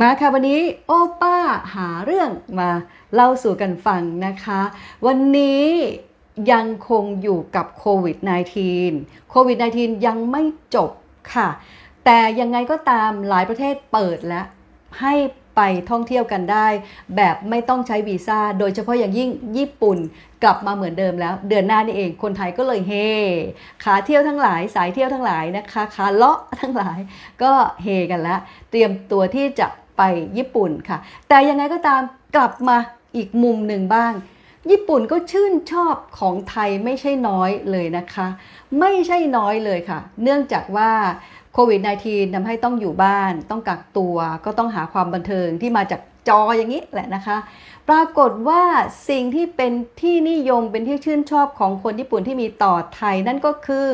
มาค่ะวันนี้โอป้าหาเรื่องมาเล่าสู่กันฟังนะคะ วันนี้ยังคงอยู่กับโควิด -19 โควิด -19 ยังไม่จบค่ะแต่ยังไงก็ตามหลายประเทศเปิดแล้วให้ไปท่องเที่ยวกันได้ แบบไม่ต้องใช้วีซ่า โดยเฉพาะอย่างยิ่งญี่ปุ่นกลับมาเหมือนเดิมแล้ว เดือนหน้านี่เอง คนไทยก็เลยเฮขาเที่ยวทั้งหลายสายเที่ยวทั้งหลายนะคะขาเลาะทั้งหลายก็เฮกันละ เตรียมตัวที่จะไปญี่ปุ่นค่ะ แต่ยังไงก็ตามกลับมาอีกมุมหนึ่งบ้าง ญี่ปุ่นก็ชื่นชอบของไทยไม่ใช่น้อยเลยนะคะ ไม่ใช่น้อยเลยค่ะ เนื่องจากว่าโควิด -19 ทำให้ต้องอยู่บ้าน ต้องกักตัว ก็ต้องหาความบันเทิงที่มาจากจออย่างนี้แหละนะคะ ปรากฏว่าสิ่งที่เป็นที่นิยมเป็นที่ชื่นชอบของคนญี่ปุ่นที่มีต่อไทยนั่นก็คือ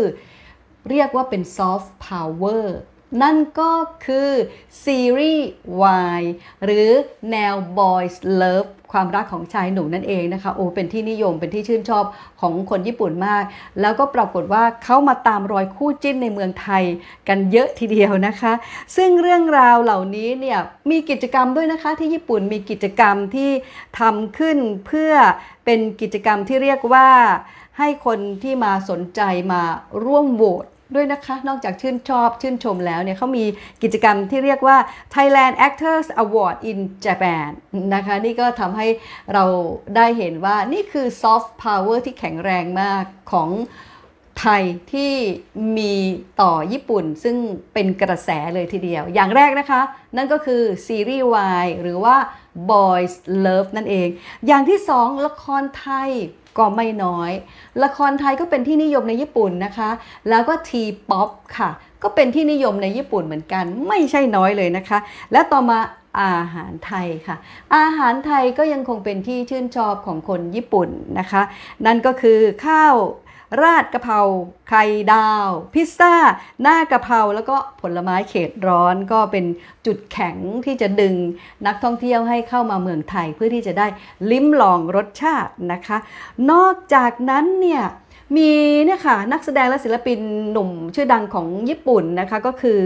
เรียกว่าเป็นซอฟต์พาวเวอร์นั่นก็คือซีรีส์วายหรือแนว Boys Love ความรักของชายหนุ่มนั่นเองนะคะ โอ้เป็นที่นิยมเป็นที่ชื่นชอบของคนญี่ปุ่นมาก แล้วก็ปรากฏว่าเขามาตามรอยคู่จิ้นในเมืองไทยกันเยอะทีเดียวนะคะ ซึ่งเรื่องราวเหล่านี้เนี่ยมีกิจกรรมด้วยนะคะที่ญี่ปุ่นมีกิจกรรมที่ทำขึ้นเพื่อเป็นกิจกรรมที่เรียกว่าให้คนที่มาสนใจมาร่วมโหวตด้วยนะคะ นอกจากชื่นชอบชื่นชมแล้วเนี่ยเขามีกิจกรรมที่เรียกว่า Thailand Actors Award in Japan นะคะ นี่ก็ทำให้เราได้เห็นว่านี่คือ soft power ที่แข็งแรงมากของไทยที่มีต่อญี่ปุ่น ซึ่งเป็นกระแสเลยทีเดียว อย่างแรกนะคะ นั่นก็คือซีรีส์วายหรือว่า Boys Love นั่นเอง อย่างที่สองละครไทยก็ไม่น้อย ละครไทยก็เป็นที่นิยมในญี่ปุ่นนะคะ แล้วก็ทีป๊อปค่ะ ก็เป็นที่นิยมในญี่ปุ่นเหมือนกัน ไม่ใช่น้อยเลยนะคะ และต่อมาอาหารไทยค่ะ อาหารไทยก็ยังคงเป็นที่ชื่นชอบของคนญี่ปุ่นนะคะ นั่นก็คือข้าวราดกะเพราไข่ดาว พิซซ่า หน้ากะเพราแล้วก็ผลไม้เขตร้อนก็เป็นจุดแข็งที่จะดึงนักท่องเที่ยวให้เข้ามาเมืองไทยเพื่อที่จะได้ลิ้มลองรสชาตินะคะ นอกจากนั้นเนี่ยมีเนี่ยค่ะนักแสดงและศิลปินหนุ่มชื่อดังของญี่ปุ่นนะคะ ก็คือ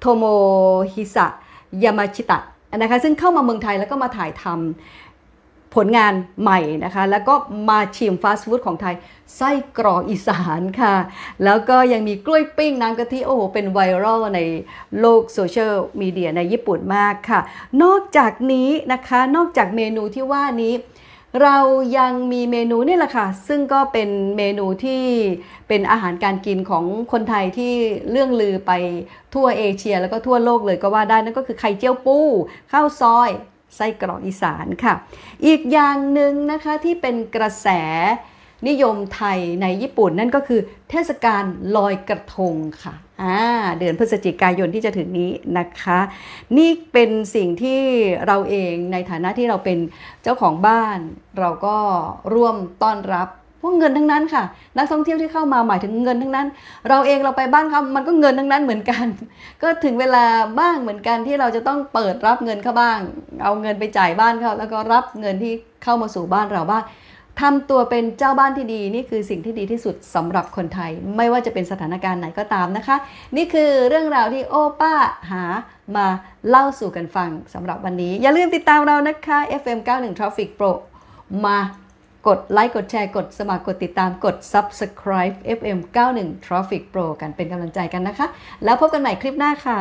โทโมฮิสะยามาชิตะนะคะซึ่งเข้ามาเมืองไทยแล้วก็มาถ่ายทำผลงานใหม่นะคะ แล้วก็มาชิมฟาสต์ฟู้ดของไทย ไส้กรอกอีสานค่ะ แล้วก็ยังมีกล้วยปิ้งน้ำกะทิโอ้โห เป็นไวรัลในโลกโซเชียลมีเดียในญี่ปุ่นมากค่ะ นอกจากนี้นะคะนอกจากเมนูที่ว่านี้ เรายังมีเมนูนี่แหละค่ะ ซึ่งก็เป็นเมนูที่เป็นอาหารการกินของคนไทยที่เรื่องลือไปทั่วเอเชียแล้วก็ทั่วโลกเลยก็ว่าได้นั่นก็คือไข่เจียวปูข้าวซอยไส้กรอกอีสานค่ะ อีกอย่างหนึ่งนะคะที่เป็นกระแสนิยมไทยในญี่ปุ่นนั่นก็คือเทศกาลลอยกระทงค่ะ เดือนพฤศจิกายนที่จะถึงนี้นะคะ นี่เป็นสิ่งที่เราเองในฐานะที่เราเป็นเจ้าของบ้าน เราก็ร่วมต้อนรับพวกเงินทั้งนั้นค่ะนักท่องเที่ยวที่เข้ามาหมายถึงเงินทั้งนั้น เราเองเราไปบ้านเขามันก็เงินทั้งนั้นเหมือนกัน ก็ถึงเวลาบ้างเหมือนกันที่เราจะต้องเปิดรับเงินเข้าบ้าง เอาเงินไปจ่ายบ้านเขาแล้วก็รับเงินที่เข้ามาสู่บ้านเราบ้างทำตัวเป็นเจ้าบ้านที่ดี นี่คือสิ่งที่ดีที่สุดสำหรับคนไทย ไม่ว่าจะเป็นสถานการณ์ไหนก็ตามนะคะ นี่คือเรื่องราวที่โอป้าหามาเล่าสู่กันฟังสำหรับวันนี้ อย่าลืมติดตามเรานะคะ FM91 Traffic Pro มากดไลค์กดแชร์กดสมัครกดติดตามกด subscribe FM 91 Traffic Pro กันเป็นกำลังใจกันนะคะ แล้วพบกันใหม่คลิปหน้าค่ะ